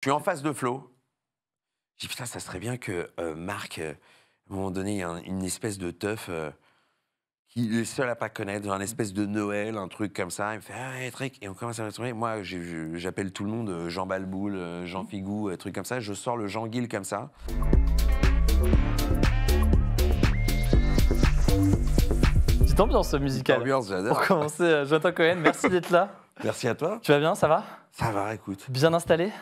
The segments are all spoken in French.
Je suis en face de Flo. J'ai dis, putain, ça serait bien que euh, Marc, euh, à donné, une espèce de teuf euh, qui qu'il est seul à pas connaître, un espèce de Noël, un truc comme ça. Il me fait, ah, truc. Et on commence à retrouver. Moi, j'appelle tout le monde Jean Balboul, Jean mhm. Figou, truc comme ça. Je sors le Jean Guil comme ça. Petite ambiance musicale. Ambiance, j'adore. Pour commencer, Jonathan Cohen, merci d'être là. Merci à toi. Tu vas bien, ça va Ça va, écoute. Bien installé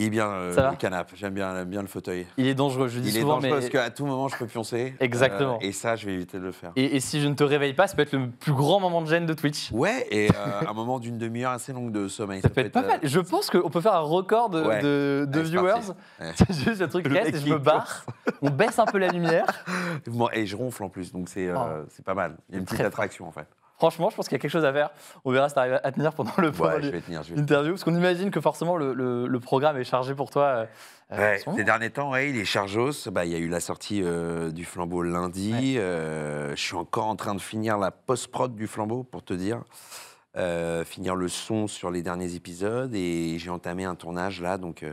il est bien euh, le canapé, j'aime bien, bien, le fauteuil. Il est dangereux, je dis souvent. Il est dangereux parce qu'à tout moment, je peux pioncer. Euh, Exactement. et ça, je vais éviter de le faire. Et, si je ne te réveille pas, ça peut être le plus grand moment de gêne de Twitch. Ouais, et euh, un moment d'une demi-heure assez longue de sommeil. Ça, peut, être, pas mal. Je pense qu'on peut faire un record de, viewers. C'est juste un truc le et je me barre. on baisse un peu la lumière. Et je ronfle en plus, donc c'est oh. pas mal. Il y a une petite attraction en fait. Franchement, je pense qu'il y a quelque chose à faire. On verra si tu arrives à tenir pendant le ouais, l'interview. Parce qu'on imagine que forcément, le, programme est chargé pour toi. Euh, euh, ces derniers temps, ouais, il est Bah, Il y a eu la sortie euh, du flambeau lundi. je suis encore en train de finir la post-prod du flambeau, pour te dire. finir le son sur les derniers épisodes. Et j'ai entamé un tournage là, donc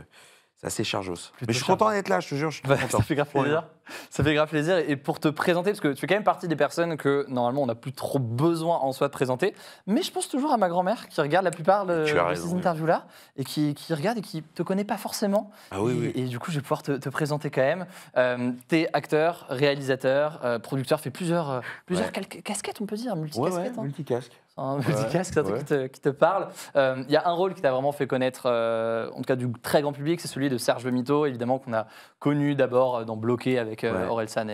c'est assez Mais je suis content d'être là, je te jure. Je suis bah, content. Ça fait grave plaisir. Ça fait grave plaisir. Et pour te présenter, parce que tu fais quand même partie des personnes que normalement on n'a plus trop besoin en soi de présenter, mais je pense toujours à ma grand-mère qui regarde la plupart de, ces interviews-là et qui, regarde et qui te connaît pas forcément. Ah et, et du coup, je vais pouvoir te, présenter quand même. Euh, T'es acteur, réalisateur, euh, producteur, fais plusieurs, euh, plusieurs casquettes, on peut dire, multicasquettes. Ouais, hein. multicasque. Un multicasque, c'est un truc qui te, qui te parle. Il euh, y a un rôle qui t'a vraiment fait connaître, en tout cas du très grand public, c'est celui de Serge Le Mito, évidemment, qu'on a connu d'abord dans Bloqué avec avec euh, ouais. Orelsan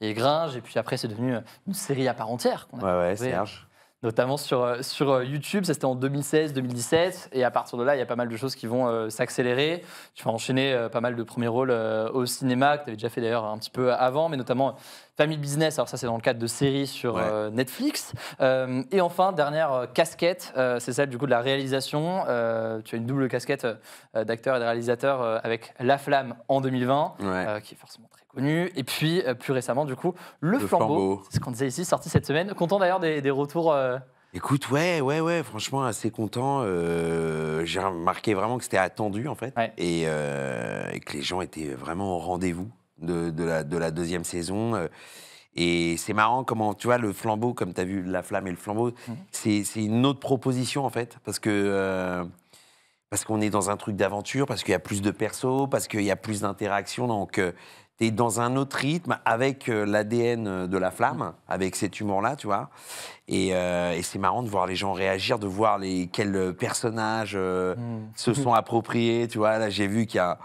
et, Gringe. Et puis après, c'est devenu euh, une série à part entière. a Serge notamment sur, euh, sur YouTube. c'était en 2016-2017. Et à partir de là, il y a pas mal de choses qui vont s'accélérer. Tu vas enchaîner pas mal de premiers rôles au cinéma, que tu avais déjà fait d'ailleurs un petit peu avant, mais notamment Family Business. Alors, ça, c'est dans le cadre de séries sur Netflix. et enfin, dernière casquette, c'est celle du coup de la réalisation. tu as une double casquette d'acteur et de réalisateur avec La Flamme en 2020, qui est forcément très et puis, euh, plus récemment, du coup, Le, Flambeau. C'est ce qu'on disait ici, sorti cette semaine. Content d'ailleurs des, retours. Euh. Écoute, ouais, ouais, ouais, franchement, assez content. Euh, j'ai remarqué vraiment que c'était attendu, en fait. Et, que les gens étaient vraiment au rendez-vous de, la, de la deuxième saison. Et c'est marrant comment, tu vois, le flambeau, comme tu as vu la flamme et le flambeau, mmh. c'est c'est une autre proposition, en fait. Parce que. parce qu'on est dans un truc d'aventure, parce qu'il y a plus de persos, parce qu'il y a plus d'interactions. Donc, tu dans un autre rythme avec euh, l'ADN euh, de la flamme, avec cet humour là tu vois. Euh, et, c'est marrant de voir les gens réagir, de voir les, quels personnages hmm. se sont appropriés, tu vois. Là, j'ai vu qu'il y a.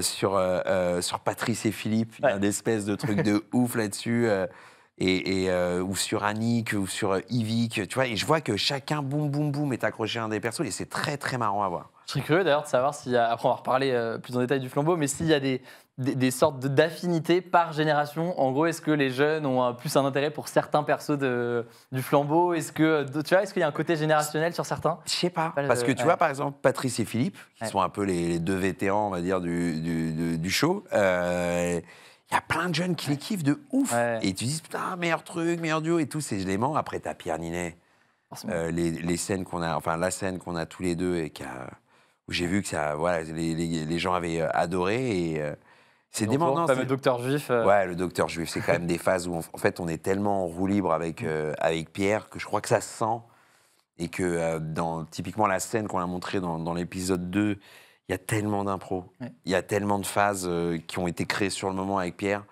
sur, sur Patrice et Philippe, il y a une espèce de truc de ouf là-dessus, et, ou sur Annick, ou sur Yvick, tu vois, et je vois que chacun, boum, boum, boum, est accroché à un des persos, et c'est très, très marrant à voir. Je serais curieux d'ailleurs de savoir s'il a, après on va reparler plus en détail du flambeau, mais s'il y a des, des, sortes d'affinités par génération. En gros, est-ce que les jeunes ont plus un intérêt pour certains persos de, du flambeau Est-ce que tu vois, est-ce qu'il y a un côté générationnel sur certains Je sais pas, parce que tu vois, par exemple, Patrice et Philippe, qui sont un peu les, deux vétérans, on va dire, du, du, du show. Euh, il y a plein de jeunes qui les kiffent de ouf. Et tu dis, putain, meilleur truc, meilleur duo et tout, c'est éléments. Après, t'as Pierre Ninet. Euh, les, les, scènes qu'on a, enfin, la scène qu'on a tous les deux et qui a, où j'ai vu que ça, voilà, les, les, les gens avaient euh, adoré et, c'est démentant. Le docteur juif. Euh. Ouais, le docteur juif, c'est quand même des phases où on, en fait on est tellement en roue libre avec, mm. euh, avec Pierre que je crois que ça se sent et que euh, dans typiquement la scène qu'on a montrée dans, l'épisode 2, il y a tellement d'impro, il y a tellement de phases qui ont été créées sur le moment avec Pierre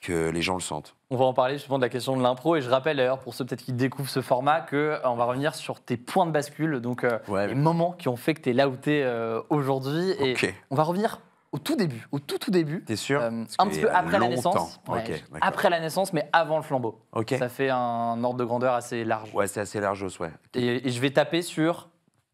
que les gens le sentent. On va en parler justement de la question de l'impro et je rappelle d'ailleurs pour ceux peut-être qui découvrent ce format qu'on va revenir sur tes points de bascule, donc les moments qui ont fait que tu es là où tu es aujourd'hui et on va revenir au tout début, au tout tout début. T'es sûr euh, Un petit peu après la naissance. après la naissance, mais avant le flambeau. Ça fait un ordre de grandeur assez large. Ouais, c'est assez large, au Et, et, je vais taper sur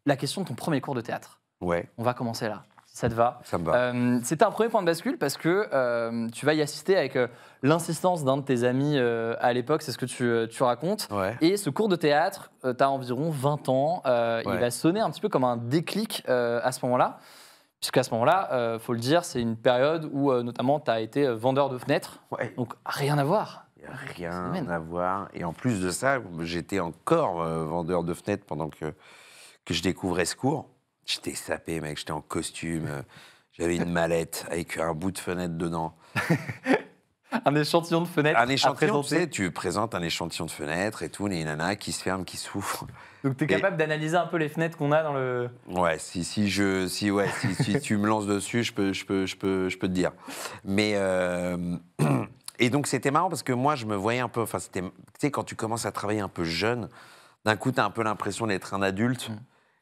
la question de ton premier cours de théâtre. Ouais. On va commencer là. ça te va Ça me va. Euh, C'était un premier point de bascule parce que euh, tu vas y assister avec l'insistance d'un de tes amis à l'époque, c'est ce que tu, racontes. Ouais. Et ce cours de théâtre, tu as environ 20 ans. Il va sonner un petit peu comme un déclic à ce moment-là. Puisqu'à ce moment-là, euh, faut le dire, c'est une période où euh, notamment tu as été euh, vendeur de fenêtres. Donc rien à voir. Rien à voir. Et en plus de ça, j'étais encore vendeur de fenêtres pendant que, que je découvrais ce cours. J'étais sapé, mec, j'étais en costume. J'avais une mallette avec un bout de fenêtre dedans. Un échantillon de fenêtre. Un échantillon, tu tu présentes un échantillon de fenêtre et tout, les nanas qui se ferme, qui s'ouvre. Donc tu es capable d'analyser un peu les fenêtres qu'on a dans le. Ouais, si, si, je, si, ouais, si, si tu me lances dessus, je peux, je peux, je peux, je peux te dire. Mais. Euh, et donc c'était marrant parce que moi, je me voyais un peu. Enfin, c'était. Tu sais, quand tu commences à travailler un peu jeune, d'un coup, tu as un peu l'impression d'être un adulte. Mm.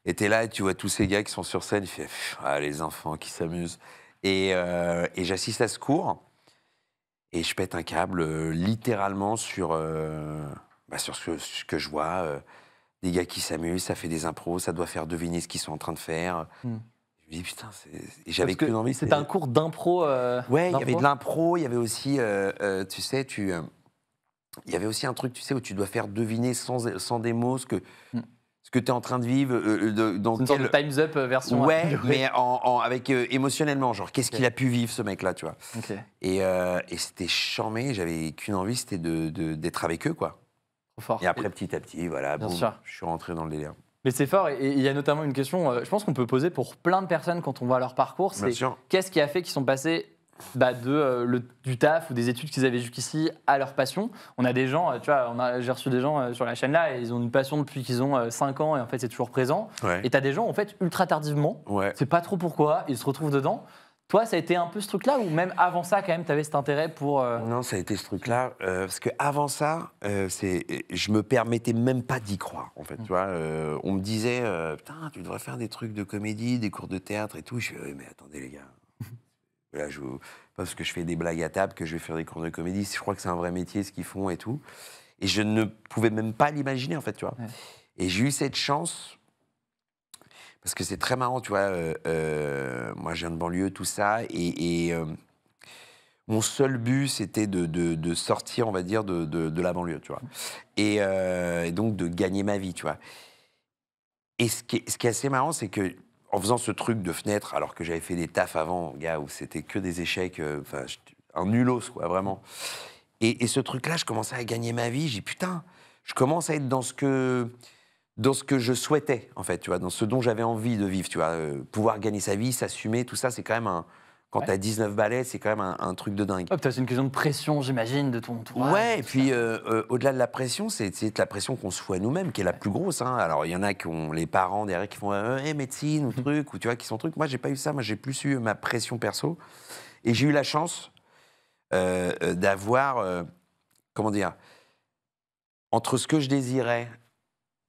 Et tu es là et tu vois tous ces gars qui sont sur scène, tu fais ah, les enfants qui s'amusent. Et, euh, et j'assiste à ce cours et je pète un câble euh, littéralement sur, euh, bah, sur ce, que je vois. Euh, des gars qui s'amusent, ça fait des impros, ça doit faire deviner ce qu'ils sont en train de faire. Hmm. Je me dis putain, j'avais que envie. C'était un cours d'impro. ouais, il y avait de l'impro, il y avait aussi, tu sais, tu. Il y avait aussi un truc, tu sais, où tu dois faire deviner sans, sans des mots ce que, hmm ce que tu es en train de vivre euh, euh, dans une sorte de Time's Up euh, version ouais mais en, avec émotionnellement genre qu'est-ce qu'il a pu vivre ce mec là tu vois et, c'était charmé j'avais qu'une envie c'était de, d'être avec eux quoi fort. et après petit à petit voilà bon, je suis rentré dans le délire mais c'est fort, et il y a notamment une question, je pense qu'on peut poser pour plein de personnes quand on voit leur parcours, c'est qu'est-ce qui a fait qu'ils sont passés bah, de, euh, du taf ou des études qu'ils avaient jusqu'ici à leur passion. On a des gens, euh, tu vois, j'ai reçu des gens euh, sur la chaîne là, ils ont une passion depuis qu'ils ont 5 ans et en fait c'est toujours présent. Et tu as des gens en fait ultra tardivement, c'est pas trop pourquoi, ils se retrouvent dedans. Toi, ça a été un peu ce truc-là ou même avant ça, quand même, tu avais cet intérêt pour... Non, ça a été ce truc-là. parce que ça, c'est je me permettais même pas d'y croire, en fait. Mm. on me disait, putain, tu devrais faire des trucs de comédie, des cours de théâtre et tout. Je mais attendez les gars, je, parce que je fais des blagues à table, que je vais faire des cours de comédie. Je crois que c'est un vrai métier, ce qu'ils font et tout. Et je ne pouvais même pas l'imaginer, en fait, tu vois. Et j'ai eu cette chance, parce que c'est très marrant, tu vois. Euh, euh, moi, je viens de banlieue, tout ça. Et, euh, mon seul but, c'était de, sortir, on va dire, de, la banlieue, tu vois. Et, donc, de gagner ma vie, tu vois. Et ce ce qui est assez marrant, c'est que en faisant ce truc de fenêtre, alors que j'avais fait des tafs avant, gars, où c'était que des échecs, euh, enfin, un nulos, quoi, vraiment. Et, ce truc-là, je commençais à gagner ma vie. J'ai putain, je commence à être dans ce que dans ce que je souhaitais, en fait, tu vois, dans ce dont j'avais envie de vivre, tu vois, euh, pouvoir gagner sa vie, s'assumer, tout ça, c'est quand même un, quand tu as 19 balais, c'est quand même un, truc de dingue. Ah, c'est une question de pression, j'imagine, de ton entourage. Ouais, et puis euh, euh, au-delà de la pression, c'est la pression qu'on se fout à nous-mêmes, qui est la plus grosse. Hein. Alors, il y en a qui ont les parents derrière qui font euh, eh, médecine ou mhm. truc, ou tu vois, qui sont trucs. Moi, j'ai pas eu ça. Moi, j'ai plus eu ma pression perso. Et j'ai eu la chance d'avoir, comment dire, entre ce que je désirais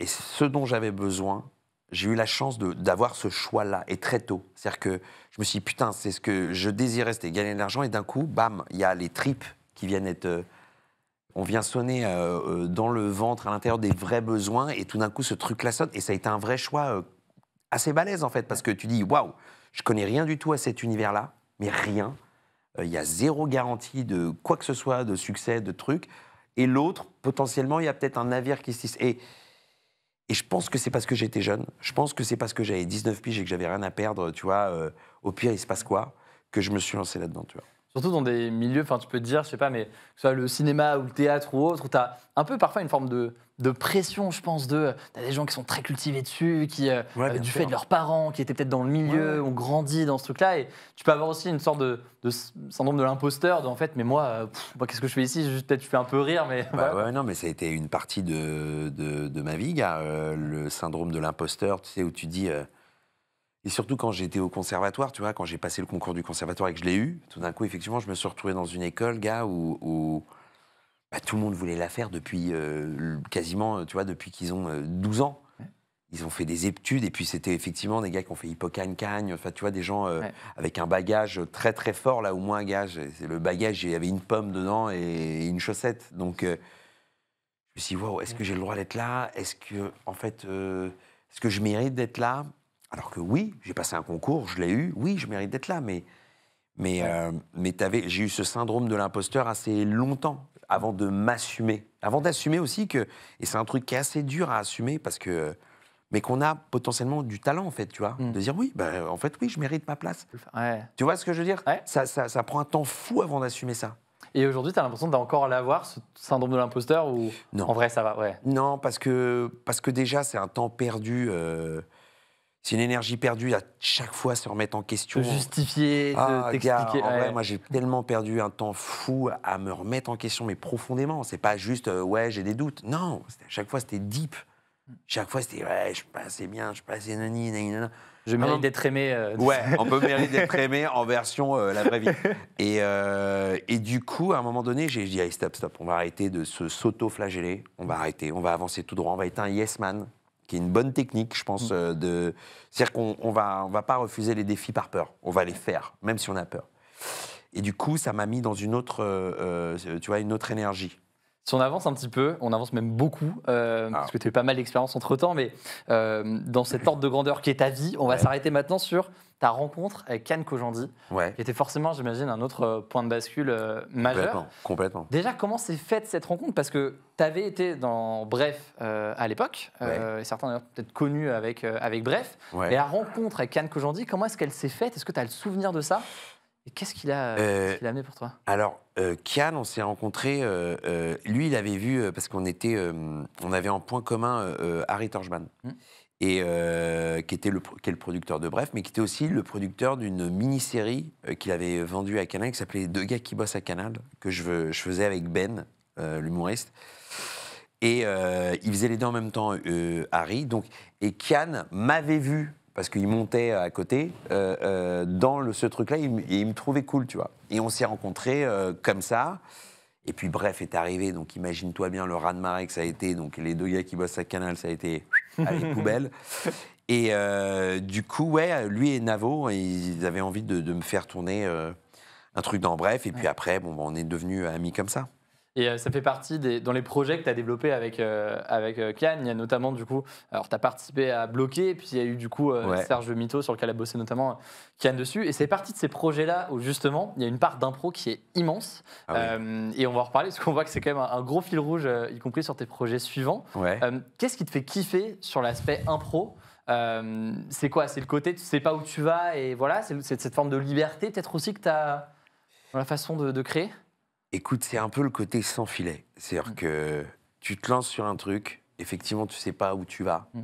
et ce dont j'avais besoin, j'ai eu la chance d'avoir ce choix-là, et très tôt. C'est-à-dire que je me suis dit, putain, c'est ce que je désirais, c'était gagner de l'argent, et d'un coup, bam, il y a les tripes qui viennent être. Euh, on vient sonner euh, euh, dans le ventre, à l'intérieur des vrais besoins, et tout d'un coup, ce truc-là sonne, et ça a été un vrai choix assez balèze, en fait, parce que tu dis, waouh, je connais rien du tout à cet univers-là, mais rien. Il y a zéro garantie de quoi que ce soit, de succès, de trucs. Et l'autre, potentiellement, il y a peut-être un navire qui se Et et je pense que c'est parce que j'étais jeune. Je pense que c'est parce que j'avais 19 piges et que j'avais rien à perdre, tu vois. Euh, au pire, il se passe quoi Que je me suis lancé là-dedans, tu vois surtout dans des milieux, enfin tu peux te dire, je sais pas, mais que ce soit le cinéma ou le théâtre ou autre, où tu as un peu parfois une forme de, de pression, je pense, de as des gens qui sont très cultivés dessus, qui euh, euh, du fait de leurs parents, qui étaient peut-être dans le milieu, ont grandi dans ce truc-là, et tu peux avoir aussi une sorte de, syndrome de l'imposteur, de en fait, mais moi, euh, qu'est-ce que je fais ici Peut-être tu fais un peu rire, mais. Bah ouais. non, mais ça a été une partie de, de, ma vie, gars, le syndrome de l'imposteur, tu sais, où tu dis. Et surtout quand j'étais au conservatoire, tu vois, quand j'ai passé le concours du conservatoire et que je l'ai eu, tout d'un coup, effectivement, je me suis retrouvé dans une école, gars, où, bah, tout le monde voulait la faire depuis euh, quasiment, euh, tu vois, depuis qu'ils ont 12 euh, ans. Ils ont fait des études et puis c'était effectivement des gars qui ont fait Hippocane, cagne enfin tu vois des gens avec un bagage très très fort là au moins gage. C'est le bagage, il y avait une pomme dedans et une chaussette. Donc je me suis dit est-ce que j'ai le droit d'être là Est-ce que en fait, est-ce que je mérite d'être là alors que oui, j'ai passé un concours, je l'ai eu, oui, je mérite d'être là, mais, mais, euh, j'ai eu ce syndrome de l'imposteur assez longtemps avant de m'assumer. Avant d'assumer aussi que, et c'est un truc qui est assez dur à assumer parce que, mais qu'on a potentiellement du talent en fait, tu vois, hmm. de dire oui, ben, en fait oui, je mérite ma place. Tu vois ce que je veux dire ça, prend un temps fou avant d'assumer ça. Et aujourd'hui, tu as l'impression d'encore l'avoir, ce syndrome de l'imposteur ou... Non. En vrai, ça va, ouais. Non, parce que, parce que déjà, c'est un temps perdu. Euh, c'est une énergie perdue à chaque fois se remettre en question. De justifier, ah, en vrai, moi j'ai tellement perdu un temps fou à me remettre en question, mais profondément. C'est pas juste euh, ouais, j'ai des doutes. Non, à chaque fois c'était deep. Chaque fois c'était ouais, je suis pas bien, je suis pas assez nani, nani, nani. Je ah d'être aimé. Euh, ouais, on peut mériter d'être aimé en version euh, la vraie vie. Et, et du coup, à un moment donné, j'ai dit stop, stop, on va arrêter de se s'auto-flageller, on va arrêter, on va avancer tout droit, on va être un yes man qui est une bonne technique, je pense. Mm. Euh, c'est-à-dire qu'on on va, pas refuser les défis par peur. On va les faire, même si on a peur. Et du coup, ça m'a mis dans une autre, euh, euh, tu vois, une autre énergie. Si on avance un petit peu, on avance même beaucoup, euh, ah. parce que tu as eu pas mal d'expérience entre temps, mais euh, dans cet ordre de grandeur qui est ta vie, on va s'arrêter maintenant sur ta rencontre avec Anne Kojandi, ouais. qui était forcément, j'imagine, un autre euh, point de bascule majeur. Complètement, Déjà, comment s'est faite cette rencontre Parce que tu avais été dans Bref à l'époque, et certains d'ailleurs peut-être connus avec, avec Bref, et la rencontre avec Kane Kojandi, comment est-ce qu'elle s'est faite Est-ce que tu as le souvenir de ça et qu'est-ce euh, euh, qu'il a, amené pour toi Alors, euh, Kian, on s'est rencontré. lui, il avait vu parce qu'on était, on avait en point commun Harry Torchman, hmm. et qui était le, producteur de Bref, mais qui était aussi le producteur d'une mini-série qu'il avait vendue à Canal, qui s'appelait Deux gars qui bossent à Canal, que je, faisais avec Ben, l'humoriste. Et il faisait les deux en même temps, Harry. Donc, et Kian m'avait vu parce qu'il montait à côté euh, euh, dans ce truc-là, il, il, me trouvait cool, tu vois. Et on s'est rencontrés euh, comme ça. Et puis bref, est arrivé, donc imagine-toi bien le raz-de-marée que ça a été, donc les deux gars qui bossent à Canal, ça a été à les poubelles. Et du coup, ouais, lui et Navo, ils avaient envie de, me faire tourner un truc dans Bref, et puis après, bon, ben, on est devenus amis comme ça. Et euh, ça fait partie des, dans les projets que tu as développés avec, euh, avec euh, Kian. Il y a notamment, du coup, alors tu as participé à Bloquer, puis il y a eu, du coup, Serge Mito, sur lequel a bossé notamment Kian dessus. Et c'est parti de ces projets-là où, justement, il y a une part d'impro qui est immense. Ah et on va en reparler, parce qu'on voit que c'est quand même un, gros fil rouge, y compris sur tes projets suivants. Qu'est-ce qui te fait kiffer sur l'aspect impro C'est quoi C'est le côté, tu sais pas où tu vas, et voilà, c'est cette forme de liberté, peut-être aussi, que tu as dans la façon de, de créer Écoute, c'est un peu le côté sans filet. C'est-à-dire mmh. que tu te lances sur un truc, effectivement, tu sais pas où tu vas. Mmh.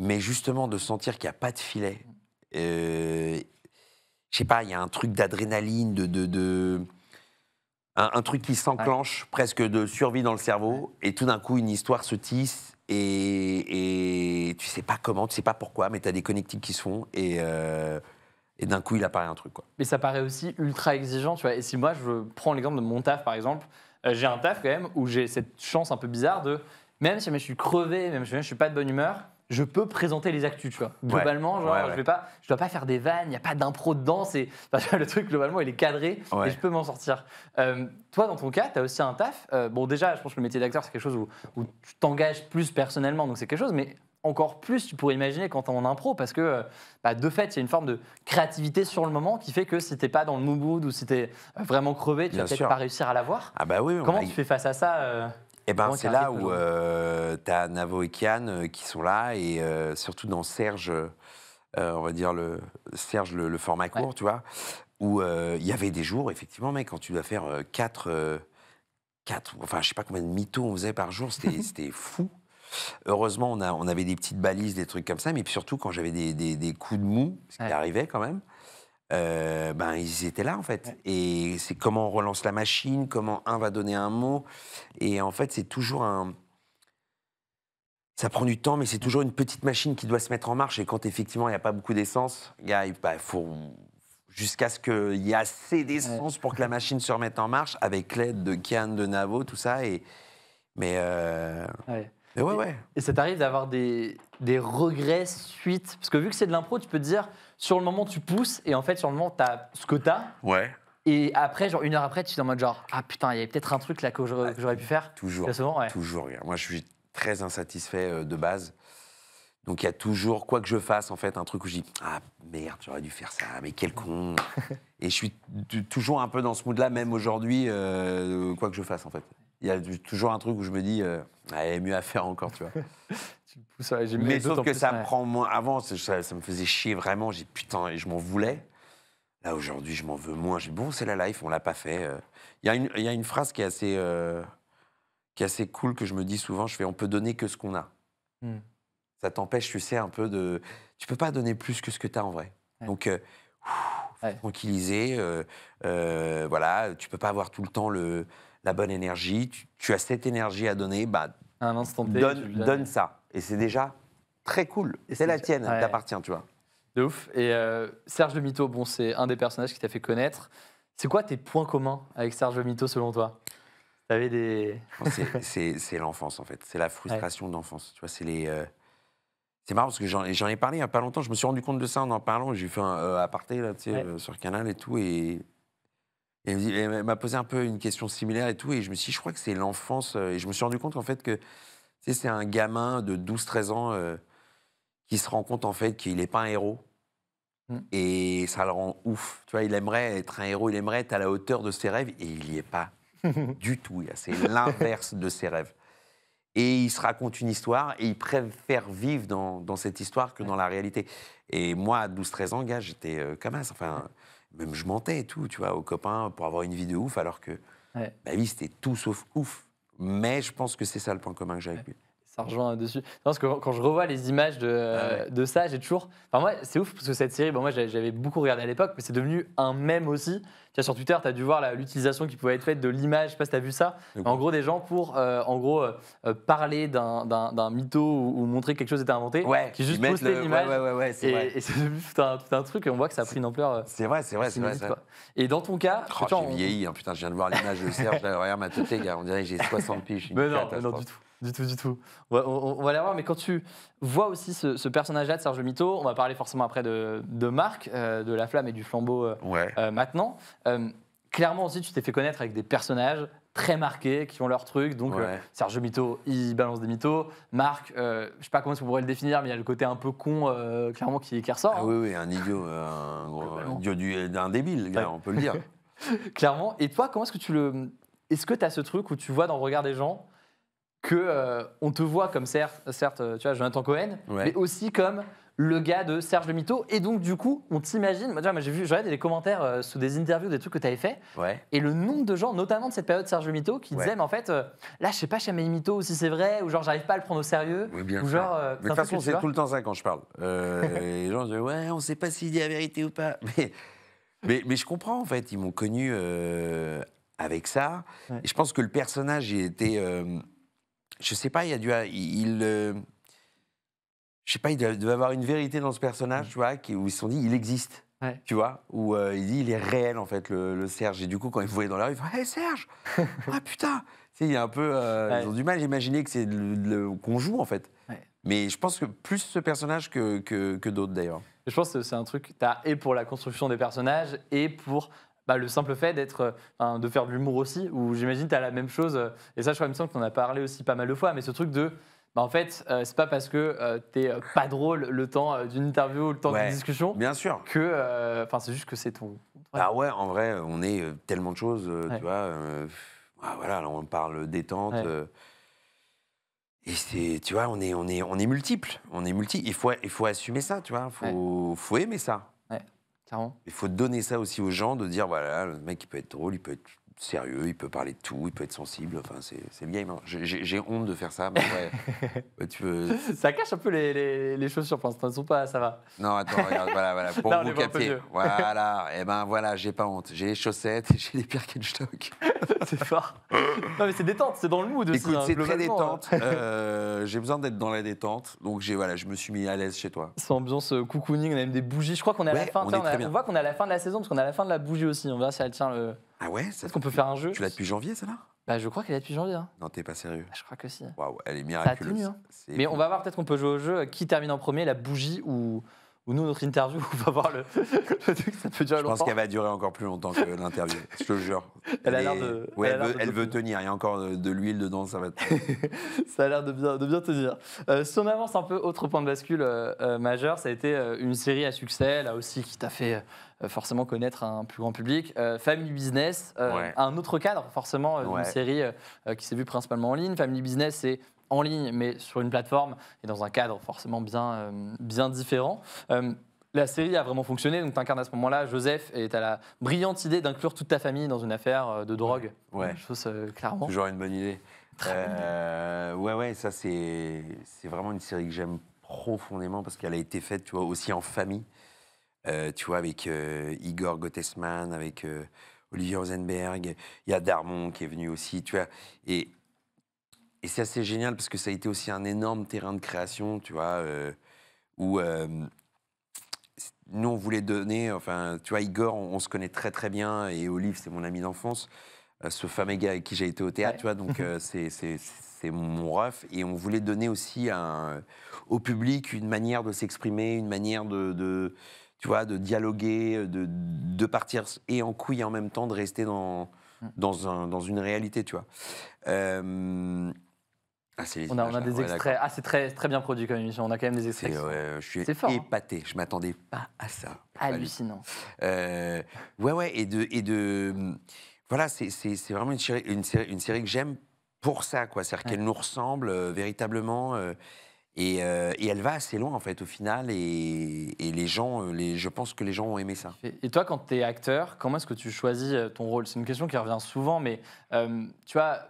Mais justement, de sentir qu'il n'y a pas de filet, mmh. euh, je sais pas, il y a un truc d'adrénaline, de, de, Un, truc qui s'enclenche, presque de survie dans le cerveau, et tout d'un coup, une histoire se tisse, et, tu tu sais pas comment, tu sais pas pourquoi, mais tu as des connectiques qui se et... Euh, et d'un coup, il apparaît un truc. Quoi. Mais ça paraît aussi ultra exigeant, tu vois. Et si moi, je prends l'exemple de mon taf, par exemple, euh, j'ai un taf quand même où j'ai cette chance un peu bizarre de, même si je suis crevé, même si je suis pas de bonne humeur, je peux présenter les actus, tu vois. Globalement, genre, je vais pas, je dois pas faire des vannes, il n'y a pas d'impro dedans, c'est, le truc globalement il est cadré et je peux m'en sortir. Euh, toi, dans ton cas, tu as aussi un taf. Euh, bon, déjà, je pense que le métier d'acteur c'est quelque chose où, où tu t'engages plus personnellement, donc c'est quelque chose. Mais encore plus, tu pourrais imaginer quand on en impro, parce que euh, bah, de fait, il y a une forme de créativité sur le moment qui fait que si t'es pas dans le mood ou si t'es euh, vraiment crevé, tu ne vas peut-être pas réussir à l'avoir. Ah bah Comment tu fais face à ça euh, eh ben, c'est là où tu Navo et Kian qui sont là, et surtout dans Serge, on va dire le Serge le, format court, tu vois, où il y avait des jours, effectivement, mais quand tu dois faire 4, quatre, enfin, je sais pas combien de mythos on faisait par jour, c'était fou. Heureusement, on, a, on avait des petites balises, des trucs comme ça, mais surtout quand j'avais des, coups de mou, ce qui arrivait quand même, euh, ben, ils étaient là en fait. Et c'est comment on relance la machine, comment un va donner un mot. Et en fait, c'est toujours un. Ça prend du temps, mais c'est toujours une petite machine qui doit se mettre en marche. Et quand effectivement, il n'y a pas beaucoup d'essence, il bah, faut jusqu'à ce qu'il y ait assez d'essence pour que la machine se remette en marche, avec l'aide de Kian, de Navo, tout ça. Et... Mais. Euh, et, ça t'arrive d'avoir des, des regrets suite Parce que vu que c'est de l'impro, tu peux te dire, sur le moment, tu pousses, et en fait, sur le moment, t'as ce que t'as. Ouais. Et après, genre une heure après, tu es en mode genre, ah putain, il y avait peut-être un truc là que j'aurais, pu faire. Toujours. Toujours. Moi, je suis très insatisfait euh, de base. Donc il y a toujours, quoi que je fasse, en fait, un truc où je dis Ah merde, j'aurais dû faire ça, mais quel con Et je suis toujours un peu dans ce mood-là, même aujourd'hui, euh, quoi que je fasse, en fait il y a toujours un truc où je me dis, euh, ah, il y a mieux à faire encore, tu vois. tu mais sauf que ça me prend moins. Avant, ça, me faisait chier vraiment. J'ai putain, et je m'en voulais. Là, aujourd'hui, je m'en veux moins. J'ai bon, c'est la life, on l'a pas fait. Euh. Il y, y, a une phrase qui est assez. Euh, qui est assez cool que je me dis souvent, je fais on peut donner que ce qu'on a. Hmm. Ça t'empêche, tu sais, un peu de. Tu peux pas donner plus que ce que tu as en vrai. Donc, euh, tranquilliser, voilà, tu peux pas avoir tout le temps le, la bonne énergie, tu, as cette énergie à donner, bah, un instant donne, ça. Et c'est déjà très cool. C'est la tienne, t'appartient, tu vois. De ouf. Et euh, Serge de Mito, bon, c'est un des personnages qui t'a fait connaître. C'est quoi tes points communs avec Serge de Mito selon toi T'avais des. Oh, c'est l'enfance en fait. C'est la frustration d'enfance. Tu vois, c'est les. Euh, c'est marrant parce que j'en ai parlé il n'y a pas longtemps. Je me suis rendu compte de ça en en parlant. J'ai fait un euh, aparté là, tu sur Canal et tout. Et elle m'a posé un peu une question similaire et tout. Et je me suis dit, je crois que c'est l'enfance. Euh, et je me suis rendu compte, en fait, que c'est un gamin de 12-13 ans euh, qui se rend compte, en fait, qu'il n'est pas un héros. Mm. Et ça le rend ouf. Tu vois, il aimerait être un héros, il aimerait être à la hauteur de ses rêves. Et il n'y est pas du tout. C'est l'inverse de ses rêves. Et il se raconte une histoire et il préfère vivre dans, cette histoire que dans la réalité. Et moi, à 12-13 ans, gars, j'étais euh, comme Enfin même je mentais tout, tu vois, aux copains pour avoir une vie de ouf, alors que ma vie, bah c'était tout sauf ouf. Mais je pense que c'est ça le point commun que j'ai avec argent rejoint dessus. parce que quand je revois les images ah euh, de, ça, j'ai toujours. Enfin, moi, c'est ouf parce que cette série, bon, moi, j'avais beaucoup regardé à l'époque, mais c'est devenu un mème aussi. Tu sur Twitter, tu as dû voir l'utilisation qui pouvait être faite de l'image, je sais pas si tu as vu ça. En gros, des gens pour, euh, en gros, euh, parler d'un mytho ou, montrer que quelque chose était inventé, ouais, qui juste postaient l'image. Ouais, ouais, et, et c'est tout un, tout un, truc, et on voit que ça a pris une ampleur. C'est vrai, c'est vrai, c'est vrai, Et dans ton cas. Oh, j'ai on... vieilli, hein, putain, je viens de voir l'image de Serge, regarde ma on dirait que j'ai 60 piges. Mais non, non, du tout. Du tout, du tout. On va, on, voir, mais quand tu vois aussi ce, personnage-là de Serge Mito, on va parler forcément après de, Marc, euh, de la flamme et du flambeau euh, ouais. Euh, maintenant. clairement aussi, tu t'es fait connaître avec des personnages très marqués qui ont leur truc. Donc, Serge Mito, il balance des mythos. Marc, je sais pas comment on pourrait le définir, mais il y a le côté un peu con, clairement, qui, ressort. Ah hein. oui, oui, un idiot, un, gros, idiot d'un débile, on peut le dire. clairement. Et toi, comment est-ce que tu le. Est-ce que tu as ce truc où tu vois dans le regard des gens que euh, on te voit comme certes, euh, tu vois, Jonathan Cohen, mais aussi comme le gars de Serge Le Mito. Et donc, du coup, on t'imagine. Moi, j'ai vu, j'ai des commentaires euh, sous des interviews, des trucs que tu avais fait. Et le nombre de gens, notamment de cette période Serge Le Mito, qui disaient, mais en fait, là, je sais pas chez Mito si c'est vrai, ou genre, j'arrive pas à le prendre au sérieux. ou genre, de toute façon, c'est tout le temps ça quand je parle. les gens disent, ouais, on sait pas s'il dit la vérité ou pas. Mais, mais, je comprends, en fait, ils m'ont connu avec ça. Et je pense que le personnage, il était je sais pas, il a du... il, euh, je sais pas, il doit, avoir une vérité dans ce personnage, mm. tu vois, où ils se sont dit, il existe. Tu vois, où euh, il dit, il est réel en fait, le, Serge. Et du coup, quand il voyait dans la rue, il hey, Serge Ah putain il y a un peu, euh, Ils ont du mal à imaginer que c'est qu'on joue en fait. Mais je pense que plus ce personnage que, que, d'autres d'ailleurs. Je pense que c'est un truc, tu as et pour la construction des personnages et pour bah, le simple fait d'être, euh, de faire de l'humour aussi, où j'imagine tu as la même chose, euh, et ça je crois même me semble qu'on a parlé aussi pas mal de fois, mais ce truc de... Bah en fait, euh, c'est pas parce que tu t'es pas drôle le temps d'une interview ou le temps d'une discussion. Bien sûr. Que, enfin, c'est juste que c'est ton. Ah ouais, en vrai, on est tellement de choses, tu vois. Ah, voilà, là, on parle détente. et c'est, tu vois, on est, on est, on est multiple. On est multi. Il faut, il faut assumer ça, tu vois. Faut, faut aimer ça. Il faut donner ça aussi aux gens, de dire voilà, le mec, il peut être drôle, il peut être sérieux, il peut parler de tout, il peut être sensible. Enfin, c'est le game. J'ai honte de faire ça, ouais. tu Ça cache un peu les, les, les chaussures pour pas, ça va. Non, attends, regarde, voilà, voilà. Pour vous capter. Voilà, et eh ben voilà, j'ai pas honte. J'ai les chaussettes et j'ai les stock. c'est fort. non, mais c'est détente, c'est dans le mood aussi. Écoute, hein, c'est très hein. détente. Euh, j'ai besoin d'être dans la détente. Donc, voilà, je me suis mis à l'aise chez toi. C'est ambiance euh, cocooning, on a même des bougies. Je crois qu'on est à la fin. On, on voit qu'on est à la fin de la saison parce qu'on a la fin de la bougie aussi. On verra si elle tient le. Ah ouais Est-ce qu'on peut faire un jeu Tu l'as depuis janvier, celle-là bah, je crois qu'elle est depuis janvier. Hein. Non, t'es pas sérieux. Bah, je crois que si. Waouh, elle est miraculeuse. a tenu, hein. Mais on va voir peut-être qu'on peut jouer au jeu. Euh, qui termine en premier, la bougie ou, nous, notre interview On va voir le, ça peut durer longtemps. Je pense qu'elle va durer encore plus longtemps que l'interview, je te jure. Elle, a l'air de. elle, veut, tenir, il y a encore euh, de, l'huile dedans, ça va. ça a l'air de bien, de bien tenir. Euh, si on avance un peu, autre point de bascule majeur, ça a été une série à succès, là aussi, qui t'a fait. Euh, forcément connaître un plus grand public. Euh, Family Business, euh, un autre cadre forcément une série qui s'est vue principalement en ligne. Family Business, c'est en ligne, mais sur une plateforme et dans un cadre forcément bien, bien différent la série a vraiment fonctionné, donc tu incarnes à ce moment-là Joseph et tu as la brillante idée d'inclure toute ta famille dans une affaire de drogue. Ouais. Chose clairement. Toujours une bonne idée. ouais, ouais, ça c'est vraiment une série que j'aime profondément parce qu'elle a été faite, tu aussi en famille. Euh, tu vois, avec euh, Igor Gottesman, avec euh, Olivier Rosenberg, il y a Darmon qui est venu aussi, tu vois. Et, c'est assez génial parce que ça a été aussi un énorme terrain de création, tu vois, où nous, on voulait donner, enfin, tu vois, Igor, on, se connaît très très bien, et Olive, c'est mon ami d'enfance, ce fameux gars avec qui j'ai été au théâtre, tu vois, donc c'est mon ref, et on voulait donner aussi au public une manière de s'exprimer, une manière de tu vois, de dialoguer, de, de partir et en couille en même temps de rester dans, mm. dans, un, dans une réalité, tu vois. Euh, ah, on, a, des extraits. Ah, c'est très, très bien produit comme émission. On a quand même des extraits. je suis hein. épaté. Je m'attendais pas à ça. Hallucinant. Euh, ouais, ouais. Et de. Et de voilà, c'est vraiment une série, une série, une série que j'aime pour ça, quoi. C'est-à-dire qu'elle nous ressemble euh, véritablement. Euh, et, elle va assez loin, en fait, au final. Et, les gens, euh, les, je pense que les gens ont aimé ça. Et toi, quand tu es acteur, comment est-ce que tu choisis euh, ton rôle C'est une question qui revient souvent, mais tu tu as,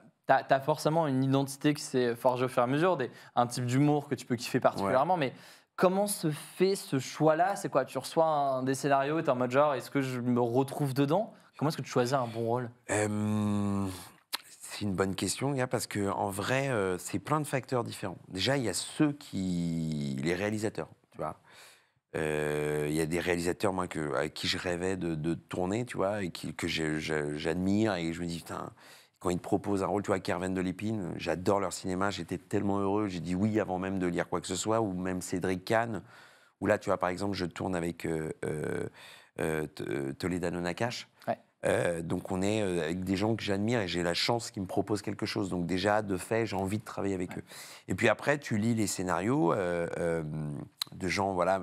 forcément une identité qui s'est forgée au fur et à mesure, des, un type d'humour que tu peux kiffer particulièrement, mais comment se fait ce choix-là C'est quoi Tu reçois un, des scénarios et tu en mode genre, est-ce que je me retrouve dedans Comment est-ce que tu choisis un bon rôle c'est une bonne question, parce que en vrai, euh, c'est plein de facteurs différents. Déjà, il y a ceux qui, les réalisateurs, tu vois. Euh, il ya y a des réalisateurs, moi, que, avec qui je rêvais de, tourner, tu vois, et que j'admire, et je me dis, putain, quand ils te proposent un rôle, tu vois, Kerven de Lépine, j'adore leur cinéma, j'étais tellement heureux, j'ai dit oui avant même de lire quoi que ce soit, ou même Cédric Kahn, ou là, tu vois, par exemple, je tourne avec euh, euh, euh Toledano Nakash. Ouais. Euh, donc on est euh, avec des gens que j'admire et j'ai la chance qu'ils me proposent quelque chose. Donc déjà, de fait, j'ai envie de travailler avec eux. Et puis après, tu lis les scénarios euh, de gens, voilà,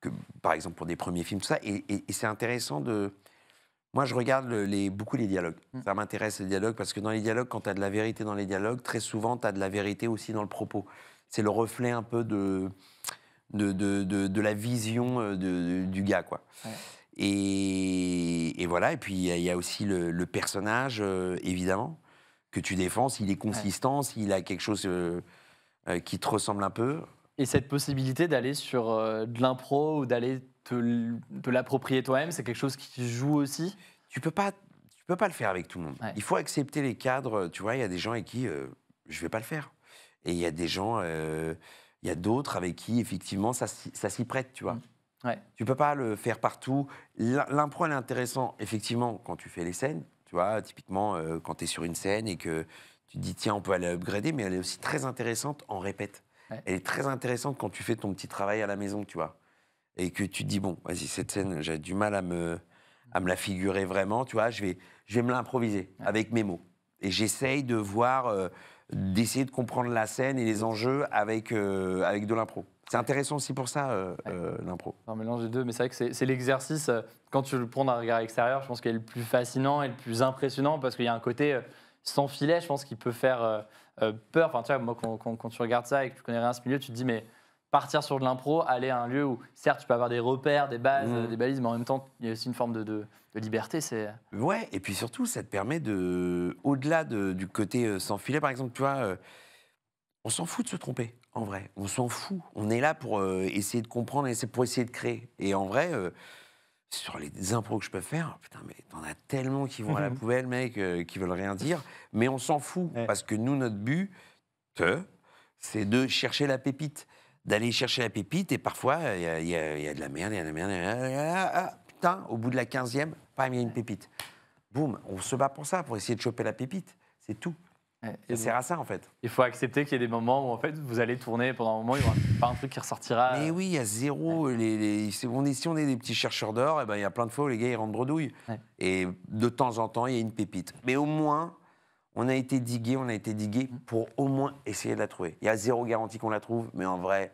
que, par exemple pour des premiers films, tout ça. Et, c'est intéressant de... Moi, je regarde les, beaucoup les dialogues. Mm. Ça m'intéresse les dialogues parce que dans les dialogues, quand tu as de la vérité dans les dialogues, très souvent, tu as de la vérité aussi dans le propos. C'est le reflet un peu de, de, de, la vision du gars, quoi. Et, voilà, et puis il y, a aussi le, personnage, euh, évidemment, que tu défends, s'il est consistant, s'il a quelque chose euh, euh, qui te ressemble un peu. Et cette possibilité d'aller sur de l'impro ou d'aller te, l'approprier toi-même, c'est quelque chose qui joue aussi Tu peux pas, tu peux pas le faire avec tout le monde. Il faut accepter les cadres. Tu vois, il y a des gens avec qui je vais pas le faire. Et il y a des gens, il y a d'autres avec qui, effectivement, ça, s'y prête, tu vois. Mm. Ouais. Tu peux pas le faire partout. L'impro, elle est intéressante effectivement, quand tu fais les scènes. Tu vois, typiquement, euh, quand tu es sur une scène et que tu dis, tiens, on peut aller upgrader, mais elle est aussi très intéressante en répète. Elle est très intéressante quand tu fais ton petit travail à la maison, tu vois. Et que tu te dis, bon, vas-y, cette scène, j'ai du mal à me, à me la figurer vraiment, tu vois, je vais, je vais me l'improviser avec mes mots. Et j'essaye de voir, euh, d'essayer de comprendre la scène et les enjeux avec, euh, avec de l'impro. C'est intéressant aussi pour ça, euh, euh, l'impro. Un mélange des deux, mais c'est vrai que c'est l'exercice, euh, quand tu le prends d'un regard extérieur, je pense qu'il est le plus fascinant et le plus impressionnant parce qu'il y a un côté sans filet, je pense, qui peut faire peur. Enfin, tu vois, moi, quand, tu regardes ça et que tu connais rien à ce milieu, tu te dis, mais partir sur de l'impro, aller à un lieu où, certes, tu peux avoir des repères, des bases, mmh. des balises, mais en même temps, il y a aussi une forme de, liberté. C'est ouais, et puis surtout, ça te permet de, au-delà du côté sans filet, par exemple, tu vois, on s'en fout de se tromper, en vrai. On s'en fout. On est là pour essayer de comprendre et pour essayer de créer. Et en vrai, sur les impros que je peux faire, putain, mais t'en as tellement qui vont à la poubelle, mec, qui veulent rien dire. Mais on s'en fout. Parce que nous, notre but, c'est de chercher la pépite. D'aller chercher la pépite. Et parfois, il y, a de la merde, il y a de la merde. Ah, putain, au bout de la quinzième, pas il y a une pépite. Boum, on se bat pour ça, pour essayer de choper la pépite. C'est tout. Et à ça en fait. Il faut accepter qu'il y ait des moments où en fait vous allez tourner pendant un moment, il n'y aura pas un truc qui ressortira. Mais oui, il y a zéro. Les, si on est, des petits chercheurs d'or, et eh ben, il y a plein de fois où les gars ils rentrent bredouille. Et de temps en temps, il y a une pépite. Mais au moins, on a été digué, on a été digué pour au moins essayer de la trouver. Il y a zéro garantie qu'on la trouve, mais en vrai,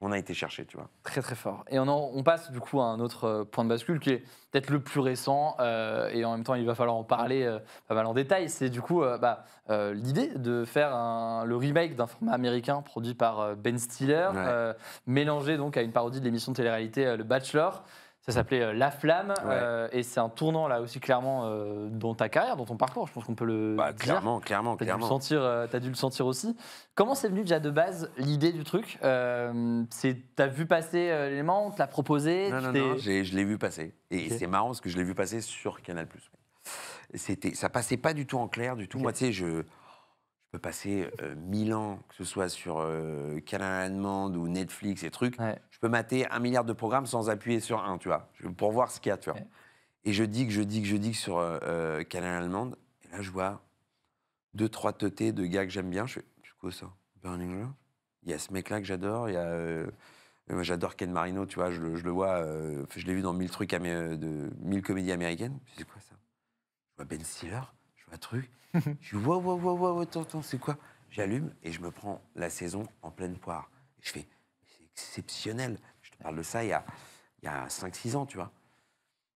on a été chercher, tu vois. Très très fort. Et on, passe du coup à un autre euh, point de bascule qui est peut-être le plus récent euh, et en même temps il va falloir en parler euh, pas mal en détail. C'est du coup bah, l'idée de faire le remake d'un format américain produit par Ben Stiller, mélangé donc à une parodie de l'émission de télé-réalité Le Bachelor. Ça s'appelait euh, La Flamme euh, et c'est un tournant là aussi clairement euh, dans ta carrière, dans ton parcours. Je pense qu'on peut le bah, dire. clairement, clairement, Dû sentir, t'as dû le sentir aussi. Comment c'est venu déjà de base l'idée du truc C'est t'as vu passer l'élément, on te l'a proposé. Non, non, non, je l'ai vu passer et c'est marrant parce que je l'ai vu passer sur Canal C'était, ça passait pas du tout en clair du tout. Moi, tu sais, je je peux passer 1000 euh, mille ans, que ce soit sur euh, Canal Allemande ou Netflix et trucs. Je peux mater un milliard de programmes sans appuyer sur un, tu vois, pour voir ce qu'il y a, tu vois. Et je dis que je dis que je dis que sur euh, Canal Allemande, et là je vois deux, trois teutés de gars que j'aime bien. Je fais, c'est quoi ça Burning Love Il y a ce mec-là que j'adore, il y a. J'adore Ken Marino, tu vois, je le, vois, je l'ai vu dans mille trucs, de mille comédies américaines. C'est quoi ça Je vois Ben Stiller, je vois un truc, je dis, waouh, waouh, waouh, c'est quoi J'allume et je me prends la saison en pleine poire. je fais, c'est exceptionnel. Je te parle de ça il y a, il y a 5-6 ans, tu vois.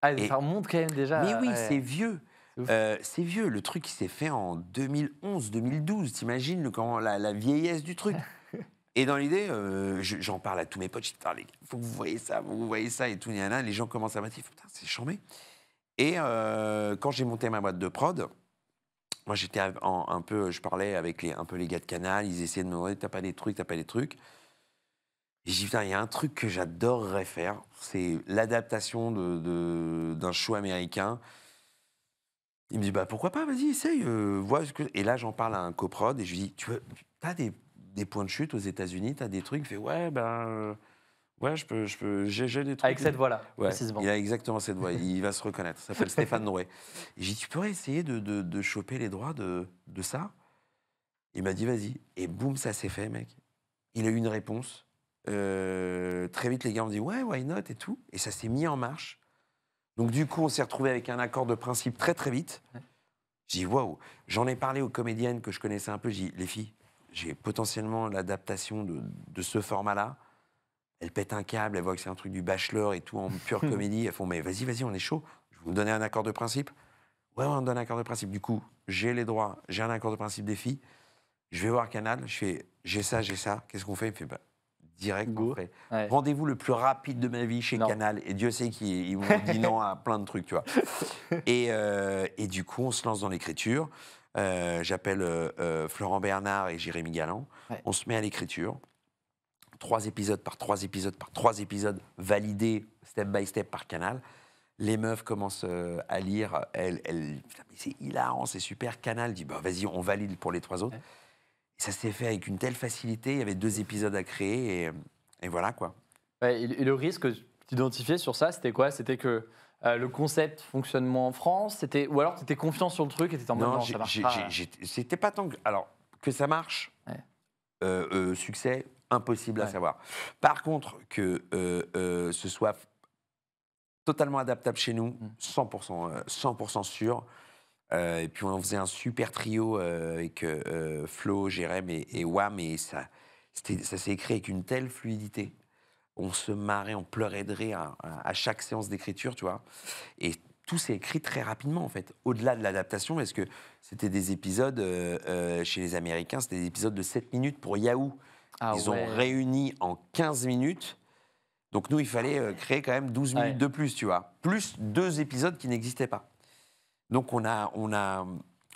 Ah, et... ça remonte quand même déjà. Mais oui, c'est vieux. Euh, c'est vieux, le truc qui s'est fait en 2011-2012, t'imagines quand la, la vieillesse du truc. et dans l'idée, euh, j'en parle à tous mes potes, je parle, il faut que vous voyez ça, vous voyez ça et tout, y les gens commencent à me dire, putain, c'est chambé. Et euh, quand j'ai monté ma boîte de prod, moi j'étais un peu, je parlais avec les, un peu les gars de Canal, ils essayaient de me dire t'as pas des trucs, t'as pas des trucs. Et j'ai dit putain, il y a un truc que j'adorerais faire, c'est l'adaptation d'un de, d'un show américain. Il me dit bah pourquoi pas, vas-y essaye, euh, vois ce que. Et là j'en parle à un coprod et je lui dis tu as des, des, points de chute aux États-Unis, t'as des trucs, il fait ouais ben. Euh, Ouais, je peux, je j'ai, des trucs. Avec cette voix-là, précisément. Il a exactement cette voix, il va se reconnaître. Ça s'appelle Stéphane Noé. J'ai dit, tu pourrais essayer de, de, de choper les droits de, de ça Il m'a dit, vas-y. Et boum, ça s'est fait, mec. Il a eu une réponse. Euh, très vite, les gars ont dit, ouais, why not et tout. Et ça s'est mis en marche. Donc, du coup, on s'est retrouvé avec un accord de principe très, très vite. J'ai dit, waouh. J'en ai parlé aux comédiennes que je connaissais un peu. J'ai dit, les filles, j'ai potentiellement l'adaptation de, de ce format-là elle pète un câble, elle voit que c'est un truc du bachelor et tout en pure comédie. elle font Mais vas-y, vas-y, on est chaud. Je vais vous donner un accord de principe Ouais, on me donne un accord de principe. Du coup, j'ai les droits, j'ai un accord de principe des filles. Je vais voir Canal, je fais J'ai ça, j'ai ça. Qu'est-ce qu'on fait Il fait bah, Direct, Rendez-vous le plus rapide de ma vie chez Canal. Et Dieu sait qu'ils vous dit non à plein de trucs, tu vois. Et, euh, et du coup, on se lance dans l'écriture. Euh, j'appelle euh, Florent Bernard et Jérémy Galland. On se met à l'écriture trois épisodes, par trois épisodes, par trois épisodes, validés step by step par Canal. Les meufs commencent euh, à lire, Elle, c'est hilarant, c'est super. Canal dit, bah, vas-y, on valide pour les trois autres. Et ça s'est fait avec une telle facilité, il y avait deux épisodes à créer, et, voilà quoi. et le risque que tu identifiais sur ça, c'était quoi C'était que euh, le concept fonctionnement en France c'était ou alors tu étais confiant sur le truc et tu étais en mode non, ça marche pas c'était pas tant que alors que ça marche euh, succès impossible à savoir. Par contre, que euh, euh, ce soit totalement adaptable chez nous, 100%, mmh. 100 euh, sûr. et puis on faisait un super trio avec Flo, Jérém et, et Wam, et ça, ça s'est écrit avec une telle fluidité. On se marrait, on pleurait de rire hein, à, chaque séance d'écriture, tu vois. Et tout s'est écrit très rapidement, en fait, au-delà de l'adaptation, parce que c'était des épisodes, chez les Américains, c'était des épisodes de 7 minutes pour Yahoo. Ah Ils ont réuni en 15 minutes. Donc nous, il fallait euh, créer quand même 12 minutes de plus, tu vois. Plus deux épisodes qui n'existaient pas. Donc on a, on, a,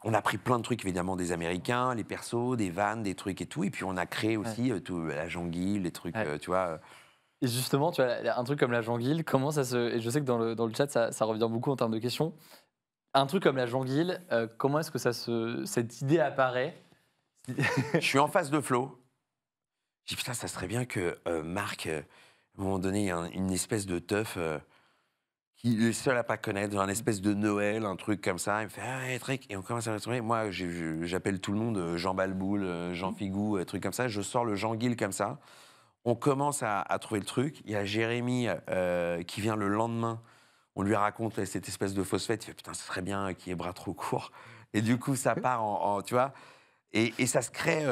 on a pris plein de trucs, évidemment, des Américains, les persos, des vannes, des trucs et tout. Et puis on a créé aussi euh, la jonguille, les trucs, euh, tu vois. Et justement, tu vois, un truc comme la jonguille, comment ça se... Et je sais que dans le, dans le chat, ça, revient beaucoup en termes de questions. Un truc comme la jonguille, comment est-ce que ça se... cette idée apparaît je suis en face de Flo. J'ai dis, putain, ça serait bien que euh, Marc, euh, à un moment donné, une espèce de teuf qu'il euh, qui est seul à pas connaître, un espèce de Noël, un truc comme ça. Il me fait, ah, Et on commence à le trouver. Moi, j'appelle tout le monde euh, Jean Balboul, Jean mmh. Figou, un truc comme ça. Je sors le Jean Guil comme ça. On commence à, trouver le truc. Il y a Jérémy qui vient le lendemain. On lui raconte cette espèce de fausse fête. Il fait, putain, ça serait bien qu'il ait bras trop courts. Et du coup, ça part en, tu vois. Et, ça se crée.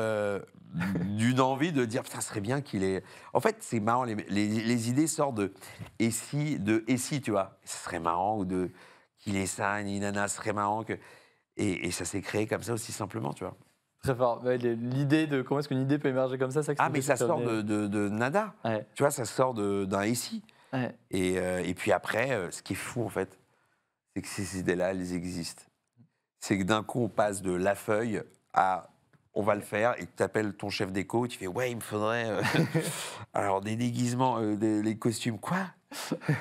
Mhm. d'une envie de dire ça serait bien qu'il ait. En fait, c'est marrant, les, idées sortent de et si, de et tu vois, ce serait marrant, ou de qu'il ait ça, ni nana, ce serait marrant. Que... Et, ça s'est créé comme ça aussi simplement, tu vois. Très fort. L'idée de comment est-ce qu'une idée peut émerger comme ça, ça Ah, mais ça sort de, de, nada. Tu vois, ça sort d'un et Et, euh, et puis après, euh, ce qui est fou, en fait, c'est que ces idées-là, elles existent. C'est que d'un coup, on passe de la feuille à on va le faire. Et tu t'appelles ton chef déco, tu fais ouais, il me faudrait euh, alors des déguisements, euh, des costumes, quoi.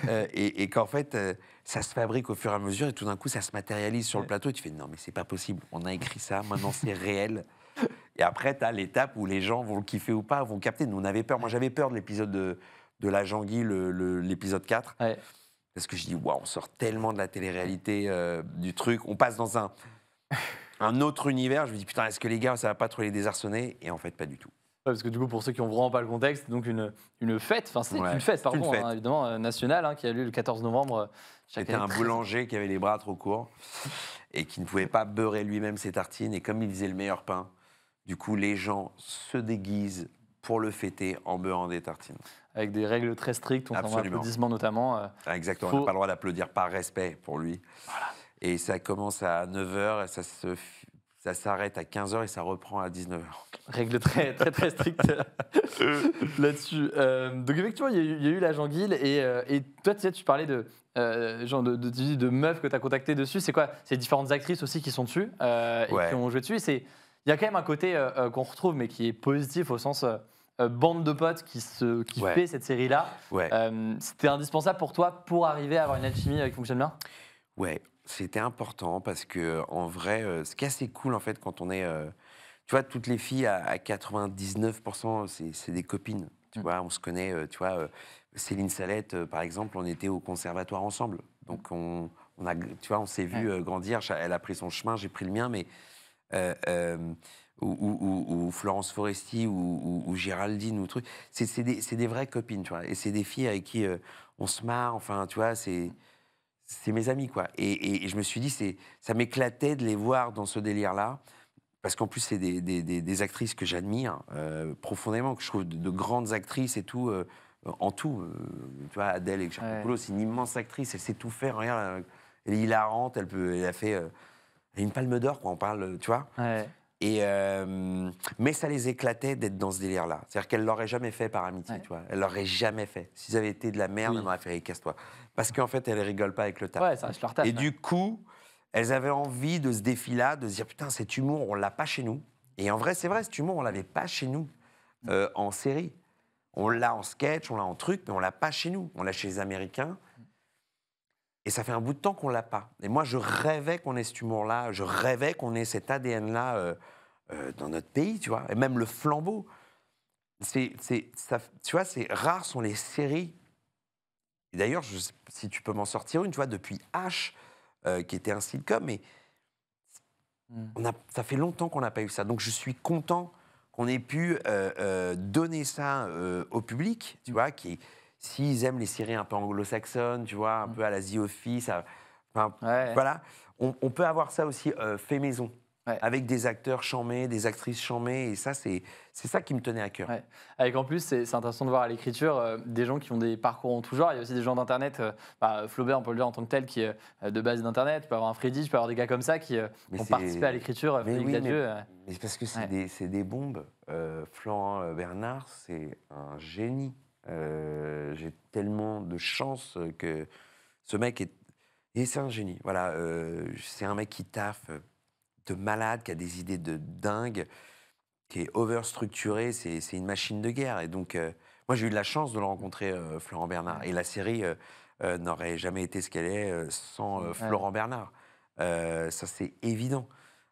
Euh, et, qu'en fait, ça se fabrique au fur et à mesure, et tout d'un coup, ça se matérialise sur le plateau. Et tu fais non, mais c'est pas possible. On a écrit ça, maintenant c'est réel. Et après, tu as l'étape où les gens vont le kiffer ou pas, vont capter. Nous, on avait peur. Moi, j'avais peur de l'épisode de, de, la Janguille, l'épisode 4. Parce que je dis, waouh, on sort tellement de la télé-réalité du truc. On passe dans un un autre univers. Je me dis, putain, est-ce que les gars, ça va pas trop les désarçonner Et en fait, pas du tout. parce que du coup, pour ceux qui n'ont vraiment pas le contexte, donc une, une fête, enfin c'est une fête, pardon, hein, évidemment, euh, nationale, hein, qui a lieu le 14 novembre. Euh, C'était un boulanger qui avait les bras trop courts et qui ne pouvait pas beurrer lui-même ses tartines. Et comme il faisait le meilleur pain, du coup, les gens se déguisent pour le fêter en beurrant des tartines. Avec des règles très strictes, on un notamment. Euh, ah, exactement, on n'a pas le droit d'applaudir par respect pour lui. Voilà. Et ça commence à 9h, ça se ça s'arrête à 15h et ça reprend à 19h. Règle très très très stricte là-dessus. Euh, donc effectivement, il y, a eu la Janguille et, euh, et toi tu, sais, parlais de, euh, genre de, meufs que tu as contactées dessus. C'est quoi C'est différentes actrices aussi qui sont dessus euh, et qui ont joué dessus. Il y a quand même un côté qu'on retrouve mais qui est positif au sens bande de potes qui, se, qui fait cette série-là. C'était indispensable pour toi pour arriver à avoir une alchimie qui fonctionne bien Ouais, c'était important parce que, en vrai, euh, ce qui est assez cool, en fait, quand on est. Euh, tu vois, toutes les filles à, 99%, c'est des copines. Tu mm. vois, on se connaît, euh, tu vois, Céline Salette, par exemple, on était au conservatoire ensemble. Donc, on, on a, tu vois, on s'est vu grandir. Elle a pris son chemin, j'ai pris le mien, mais. ou, Florence Foresti ou, Géraldine ou truc. C'est des, des, vraies copines, tu vois. Et c'est des filles avec qui on se marre, enfin, tu vois, c'est. Mm c'est mes amis, quoi. Et, je me suis dit, c'est, ça m'éclatait de les voir dans ce délire-là, parce qu'en plus, c'est des, des, actrices que j'admire euh, profondément, que je trouve de, grandes actrices et tout, euh, en tout. Euh, tu vois, Adèle et ouais. c'est une immense actrice, elle sait tout faire, regarde, elle est hilarante, elle, peut, elle a fait une palme d'or, quand on parle, tu vois. Et mais ça les éclatait d'être dans ce délire-là. C'est-à-dire qu'elle l'aurait jamais fait par amitié, tu vois. Elle l'aurait jamais fait. S'ils avaient été de la merde, elle m'aurait fait casse-toi. Parce qu'en fait, elles rigolent pas avec le taf. Ouais, ça leur Et du coup, elles avaient envie de ce défi-là, de se dire putain, cet humour, on l'a pas chez nous. Et en vrai, c'est vrai, cet humour, on l'avait pas chez nous euh, en série. On l'a en sketch, on l'a en truc, mais on l'a pas chez nous. On l'a chez les Américains. Et ça fait un bout de temps qu'on l'a pas. Et moi, je rêvais qu'on ait cet humour-là, je rêvais qu'on ait cet ADN-là euh, euh, dans notre pays, tu vois. Et même le flambeau. C'est, tu vois, c'est rare sont les séries et d'ailleurs, si tu peux m'en sortir une, tu vois, depuis H, euh, qui était un sitcom, mais hmm. on a, ça fait longtemps qu'on n'a pas eu ça. Donc je suis content qu'on ait pu euh, euh, donner ça au public, tu hmm. vois, qui s'ils aiment les séries un peu anglo-saxonnes, tu vois, un hmm. peu à la The Office, voilà, on, peut avoir ça aussi fait maison avec des acteurs chamés, des actrices chamées, et ça, c'est ça qui me tenait à cœur. Avec en plus, c'est intéressant de voir à l'écriture euh, des gens qui ont des parcours en tout genre. Il y a aussi des gens d'Internet, euh, bah, Flaubert, on peut le dire en tant que tel, qui est euh, de base d'Internet. Tu peux avoir un Freddy, tu peux avoir des gars comme ça qui ont participé à l'écriture. Mais, parce que c'est des, des, bombes. Florent Bernard, c'est un génie. J'ai tellement de chance que ce mec est. Et c'est un génie. Voilà, c'est un mec qui taffe de malade, qui a des idées de dingue, qui est overstructuré, c'est une machine de guerre. Et donc, euh, moi, j'ai eu de la chance de le rencontrer, euh, Florent Bernard. Et la série euh, n'aurait jamais été ce qu'elle est sans Florent Bernard. ça, c'est évident.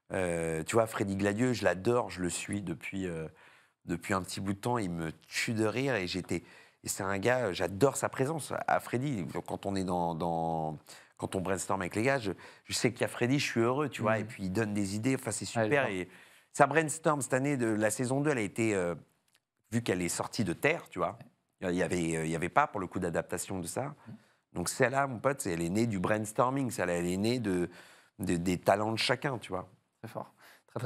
tu vois, Freddy Gladieux, je l'adore, je le suis depuis, depuis un petit bout de temps. Il me tue de rire et j'étais. Et c'est un gars, j'adore sa présence à Freddy. Quand on est dans, dans quand on brainstorm avec les gars, je, sais qu'il y a Freddy, je suis heureux, tu vois, mm. et puis il donne des idées, enfin c'est super. et ça brainstorm cette année, de la saison 2, elle a été, euh, vu qu'elle est sortie de terre, tu vois, il n'y avait, euh, il y avait pas pour le coup d'adaptation de ça. Mm. Donc celle-là, mon pote, elle est née du brainstorming, celle-là, elle est née des talents de chacun, tu vois. C'est fort.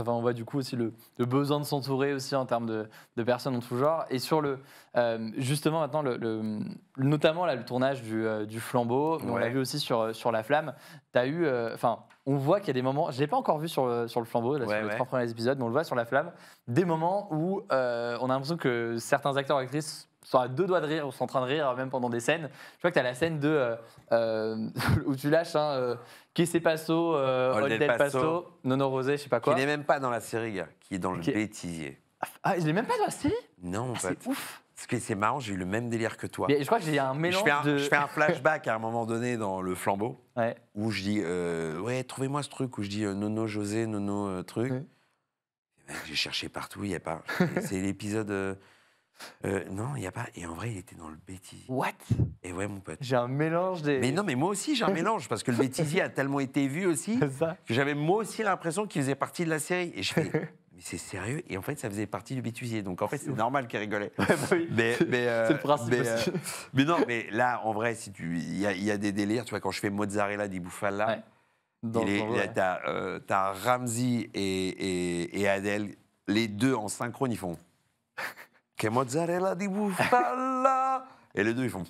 On voit du coup aussi le, besoin de s'entourer aussi en termes de, personnes en tout genre. Et sur le, euh, justement maintenant, le, notamment le tournage euh, du, flambeau, on l'a vu aussi sur, sur La Flamme, tu as eu, euh, enfin, on voit qu'il y a des moments, je ne l'ai pas encore vu sur, sur le flambeau, là, sur les trois premiers épisodes, mais on le voit sur La Flamme, des moments où on a l'impression que certains acteurs et actrices sont à deux doigts de rire, ou sont en train de rire, même pendant des scènes. Je crois que tu as la scène de, euh, euh, où tu lâches, hein, euh, qui c'est euh, Passo, Nono Rosé, je sais pas quoi. Qui n'est même pas dans la série, qui est dans le bêtisier. Ah, il n'est même pas dans la série Non, ah, c'est ouf. Parce que c'est marrant, j'ai eu le même délire que toi. je crois que j'ai un mélange fais un, de... Je fais un flashback à un moment donné dans Le Flambeau, où je dis, ouais, trouvez-moi ce truc, où je dis Nono José, Nono truc. J'ai cherché partout, il n'y a pas. c'est l'épisode euh, non, il n'y a pas. Et en vrai, il était dans le bêtisier. What Et ouais, mon pote. J'ai un mélange des. Mais non, mais moi aussi, j'ai un mélange, parce que le bêtisier a tellement été vu aussi, que j'avais moi aussi l'impression qu'il faisait partie de la série. Et je fais. mais c'est sérieux Et en fait, ça faisait partie du bêtisier. Donc en fait, c'est normal qu'il rigolait. Bah mais, c'est euh, le principe. Euh, mais, non, mais là, en vrai, si tu, il y, a des délires. Tu vois, quand je fais mozzarella di bufala, ouais. t'as Ramsey et, et Adèle, les deux en synchrone, ils font. Que mozzarella di bufala Et les deux, ils font.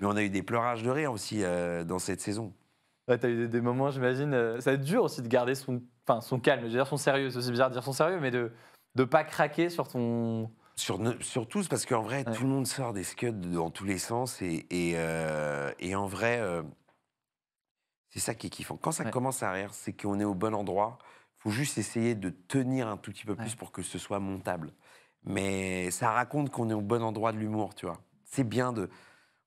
Mais on a eu des pleurages de rire aussi euh, dans cette saison. Ouais, t'as eu des, moments, j'imagine. Euh, ça va être dur aussi de garder son, calme, je dire son sérieux. C'est aussi bizarre de dire son sérieux, mais de ne pas craquer sur ton. Sur, sur tous, parce qu'en vrai, tout le monde sort des scuds dans tous les sens. Et, euh, en vrai, c'est ça qui est kiffant. Quand ça commence à rire, c'est qu'on est au bon endroit. faut juste essayer de tenir un tout petit peu plus pour que ce soit montable mais ça raconte qu'on est au bon endroit de l'humour, tu vois. C'est bien de.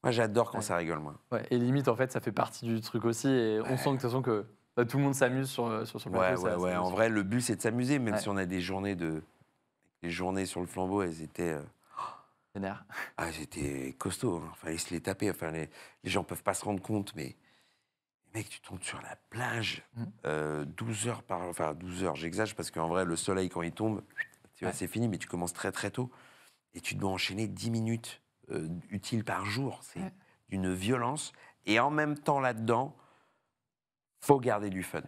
Moi, j'adore quand ça rigole, moi. Ouais, et limite, en fait, ça fait partie du truc aussi. Et on sent de toute façon que bah, tout le monde s'amuse sur, euh, sur, sur le plateau. Ouais, ouais, ouais. En vrai, le but, c'est de s'amuser, même si on a des journées de. Les journées sur le flambeau, elles étaient. Euh... Ah, c'était costaud. Il hein. Fallait se les taper. Enfin, les, les gens peuvent pas se rendre compte, mais. Mec, tu tombes sur la plage, 12 mmh. euh, heures par. Enfin, 12 heures, j'exagère, parce qu'en vrai, le soleil, quand il tombe, tu vois, c'est fini, mais tu commences très très tôt. Et tu dois enchaîner 10 minutes euh, utiles par jour. C'est d'une violence. Et en même temps, là-dedans, faut garder du fun.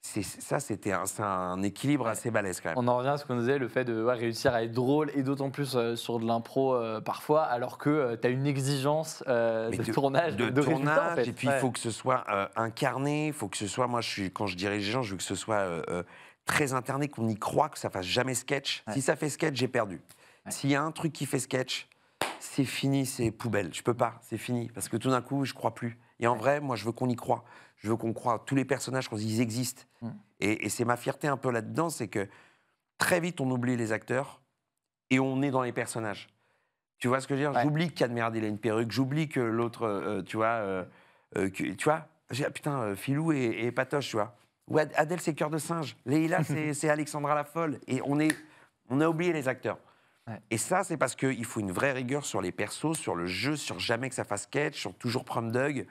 C'est, ça, c'était un, équilibre assez balèze quand même. On en revient à ce qu'on disait, le fait de réussir à être drôle et d'autant plus euh, sur de l'impro euh, parfois, alors que tu as une exigence de, tournage, de, tournage, et puis il faut que ce soit incarné, faut que ce soit, moi, je suis, quand je dirige les gens, je veux que ce soit très interné, qu'on y croit, que ça fasse jamais sketch. Si ça fait sketch, j'ai perdu. S'il y a un truc qui fait sketch, c'est fini, c'est poubelle. Je peux pas, c'est fini. Parce que tout d'un coup, je crois plus. Et en vrai, moi, je veux qu'on y croit. Je veux qu'on croit à tous les personnages, ils existent. Mm. Et, c'est ma fierté un peu là-dedans, c'est que très vite, on oublie les acteurs et on est dans les personnages. Tu vois ce que je veux dire J'oublie qu'il y a de merde, il a une perruque. J'oublie que l'autre, euh, euh, tu vois... Euh, tu vois ah, Putain, Filou et, et Patoche, tu vois Adèle, c'est Cœur de Singe. Leïla, c'est Alexandra la Folle. Et on, est, on a oublié les acteurs. Et ça, c'est parce qu'il faut une vraie rigueur sur les persos, sur le jeu, sur jamais que ça fasse catch, sur toujours prom dog.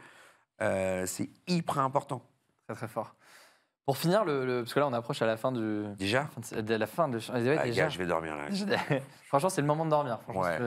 Euh, c'est hyper important. Très, très fort. Pour finir, le, parce que là, on approche à la fin du. Déjà de, la fin ah, déjà. je vais dormir là. franchement, c'est le moment de dormir. Ouais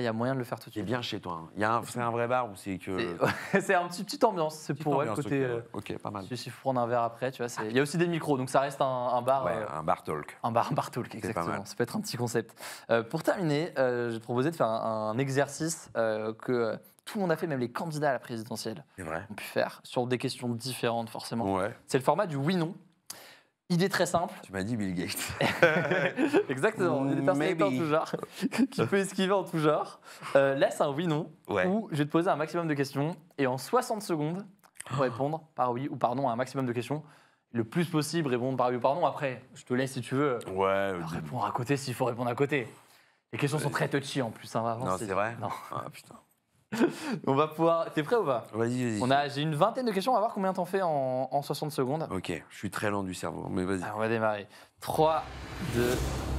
il y a moyen de le faire tout de suite. bien chez toi. Hein. Il c'est un vrai bar ou c'est que. c'est un petit petite ambiance. C'est pour le côté. Euh, ok, pas mal. Si il prendre un verre après, tu vois. Ah. Il y a aussi des micros, donc ça reste un, bar. Euh, un bar talk. Un bar, talk, exactement. Ça peut être un petit concept. Euh, pour terminer, euh, je te de faire un, exercice que tout le monde a fait, même les candidats à la présidentielle. Ont pu faire sur des questions différentes, forcément. C'est le format du oui-non. Idée très simple. Tu m'as dit Bill Gates. Exactement, on est des en tout genre, qui peut esquiver en tout genre. Euh, laisse un oui-non, ouais. où je vais te poser un maximum de questions, et en 60 secondes, pour répondre par oui ou par non à un maximum de questions. Le plus possible, répondre par oui ou par non. Après, je te laisse si tu veux ouais, euh, répondre à côté s'il faut répondre à côté. Les questions sont euh, très touchy en plus, hein, Non, c'est vrai Non. Ah putain. on va pouvoir. T'es prêt ou pas Vas-y, vas-y. On a, j'ai une vingtaine de questions. On va voir combien t'en fais en, en 60 secondes. Ok, je suis très lent du cerveau, mais vas-y. Ah, on va démarrer. 3, 2,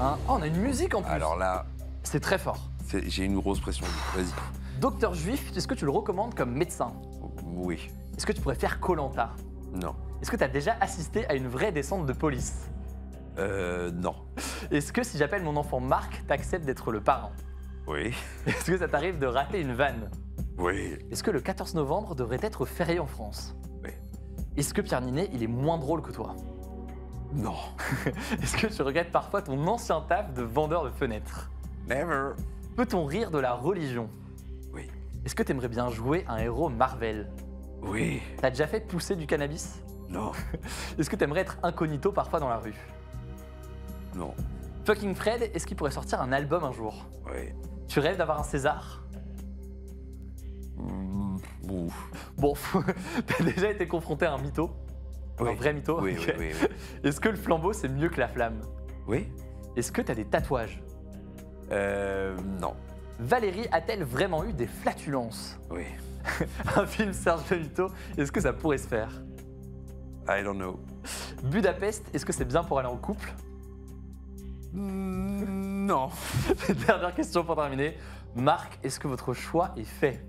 1. Oh, on a une musique en plus. Alors là, C'est très fort. j'ai une grosse pression. Vas-y. Docteur juif, est-ce que tu le recommandes comme médecin Oui. Est-ce que tu pourrais faire Colanta Non. Est-ce que tu as déjà assisté à une vraie descente de police Euh, non. Est-ce que si j'appelle mon enfant Marc, t'acceptes d'être le parent Oui. Est-ce que ça t'arrive de rater une vanne oui. Est-ce que le 14 novembre devrait être férié en France Oui. Est-ce que Pierre Ninet, il est moins drôle que toi Non. Est-ce que tu regrettes parfois ton ancien taf de vendeur de fenêtres Never. Peut-on rire de la religion Oui. Est-ce que t'aimerais bien jouer un héros Marvel Oui. T'as déjà fait pousser du cannabis Non. est-ce que t'aimerais être incognito parfois dans la rue Non. Fucking Fred, est-ce qu'il pourrait sortir un album un jour Oui. Tu rêves d'avoir un César bon, t'as déjà été confronté à un mytho Un vrai mytho Oui, oui, oui, Est-ce que le flambeau, c'est mieux que la flamme Oui. Est-ce que t'as des tatouages Euh. Non. Valérie a-t-elle vraiment eu des flatulences Oui. un film Serge Levito, est-ce que ça pourrait se faire I don't know. Budapest, est-ce que c'est bien pour aller en couple hmm, Non. Dernière question pour terminer. Marc, est-ce que votre choix est fait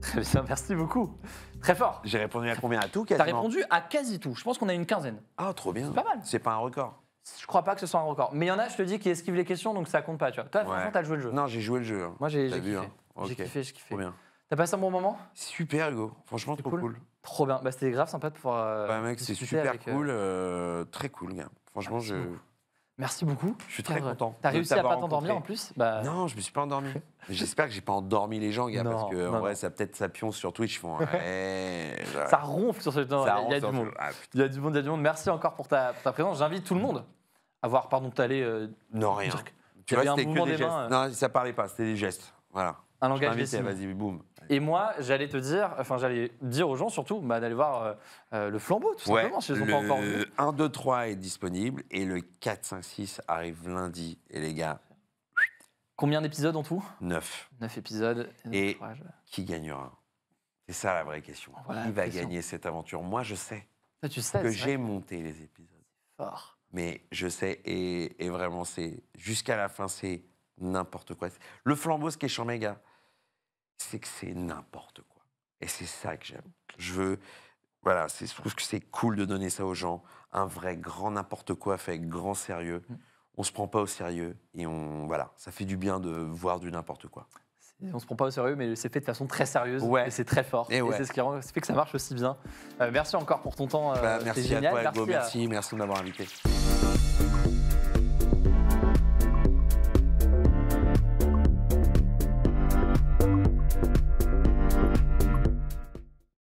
Très bien, merci beaucoup. Très fort. J'ai répondu à combien à tout T'as as répondu à quasi tout. Je pense qu'on a une quinzaine. Ah, trop bien. C'est pas mal. C'est pas un record. Je crois pas que ce soit un record. Mais il y en a, je te dis, qui esquivent les questions, donc ça compte pas. Tu vois. Toi, franchement, t'as joué le jeu. Non, j'ai joué le jeu. Hein. Moi, j'ai vu, kiffé. Hein. J'ai kiffé, j'ai kiffé. Trop bien. T'as passé un bon moment Super, Hugo. Franchement, trop cool. Trop bien. Bah, c'était grave sympa de pouvoir. Euh, bah, mec, c'est super euh, cool. Euh, très cool, gars. Franchement, je. Merci beaucoup. Je suis très content. T'as réussi à pas t'endormir en plus bah, Non, je me suis pas endormi. J'espère que j'ai pas endormi les gens, gars, parce que en vrai, ça peut-être ça pionce sur Twitch. font, ça ronfle sur ce. Il y a du monde. Ah, il y a du monde, il y a du monde. Merci encore pour ta, présence. J'invite tout le monde à voir. Pardon, t'allais. Euh, non, rien. Tu vois, c'était que des, gestes. Euh. Non, ça parlait pas, c'était des gestes. Voilà. Un langage des boum. Et moi, j'allais te dire, enfin, j'allais dire aux gens surtout bah, d'aller voir euh, euh, le flambeau, tout simplement, si ils ont pas encore 1, 2, 3 est disponible et le 4, 5, 6 arrive lundi. Et les gars. Combien d'épisodes en tout 9. 9 épisodes. Et, qui gagnera C'est ça la vraie question. qui va gagner cette aventure Moi, je sais. tu sais. Que j'ai monté les épisodes. Fort. Mais je sais, et, et vraiment, c'est. Jusqu'à la fin, c'est n'importe quoi. Le flambeau, ce qui est champ Méga, c'est que c'est n'importe quoi. Et c'est ça que j'aime. Je veux. Voilà, je trouve que c'est cool de donner ça aux gens. Un vrai grand n'importe quoi fait avec grand sérieux. Mm. On se prend pas au sérieux et on. Voilà, ça fait du bien de voir du n'importe quoi on se prend pas au sérieux, mais c'est fait de façon très sérieuse. Ouais. Et c'est très fort. Et, c'est ce qui fait que ça marche aussi bien. Euh, merci encore pour ton temps. Euh, bah, merci à toi, merci de m'avoir invité.